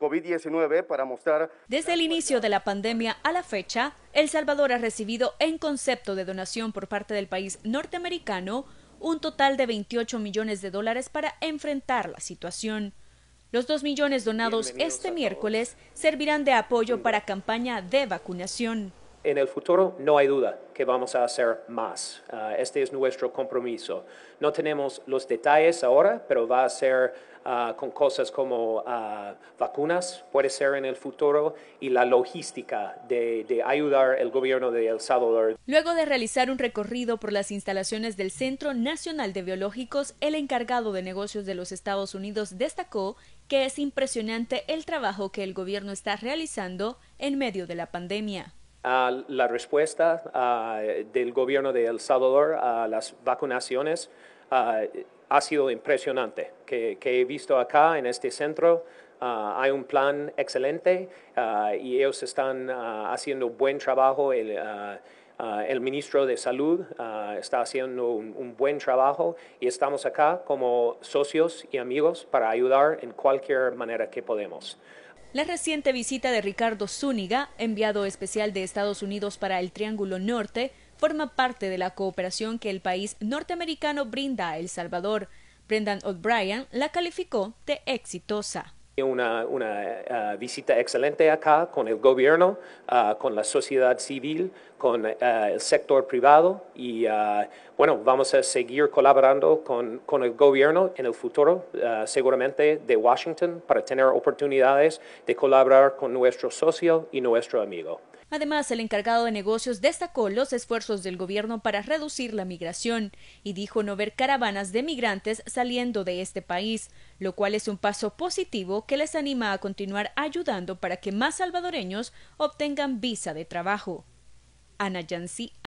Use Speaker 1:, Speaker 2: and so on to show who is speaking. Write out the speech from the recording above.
Speaker 1: COVID-19 para mostrar... Desde el inicio de la pandemia a la fecha, El Salvador ha recibido en concepto de donación por parte del país norteamericano un total de 28 millones de dólares para enfrentar la situación. Los 2 millones donados este miércoles servirán de apoyo para campaña de vacunación
Speaker 2: en el futuro no hay duda que vamos a hacer más. Ah, este es nuestro compromiso. No tenemos los detalles ahora, pero va a ser ah, con cosas como ah, vacunas, puede ser en el futuro, y la logística de, de ayudar al gobierno de El Salvador.
Speaker 1: Luego de realizar un recorrido por las instalaciones del Centro Nacional de Biológicos, el encargado de negocios de los Estados Unidos destacó que es impresionante el trabajo que el gobierno está realizando en medio de la pandemia
Speaker 2: la respuesta del gobierno de El Salvador a las vacunaciones ha sido impresionante, que, he visto acá en este centro. hay un plan excelente y ellos están haciendo buen trabajo. El, ministro de Salud está haciendo un, un, buen trabajo y estamos acá como socios y amigos para ayudar en cualquier manera que podemos.
Speaker 1: La reciente visita de Ricardo Zúñiga, enviado especial de Estados Unidos para el Triángulo Norte, forma parte de la cooperación que el país norteamericano brinda a El Salvador. Brendan O'Brien la calificó de exitosa.
Speaker 2: Una, eh, visita excelente acá con el gobierno, ah, con la sociedad civil, con eh, el sector privado y ah, bueno, vamos a seguir colaborando con, con el gobierno en el futuro, ah, seguramente de Washington, para tener oportunidades de colaborar con nuestro socio y nuestro amigo.
Speaker 1: Además, el encargado de negocios destacó los esfuerzos del gobierno para reducir la migración y dijo no ver caravanas de migrantes saliendo de este país, lo cual es un paso positivo que les anima a continuar ayudando para que más salvadoreños obtengan visa de trabajo. Ana Yancy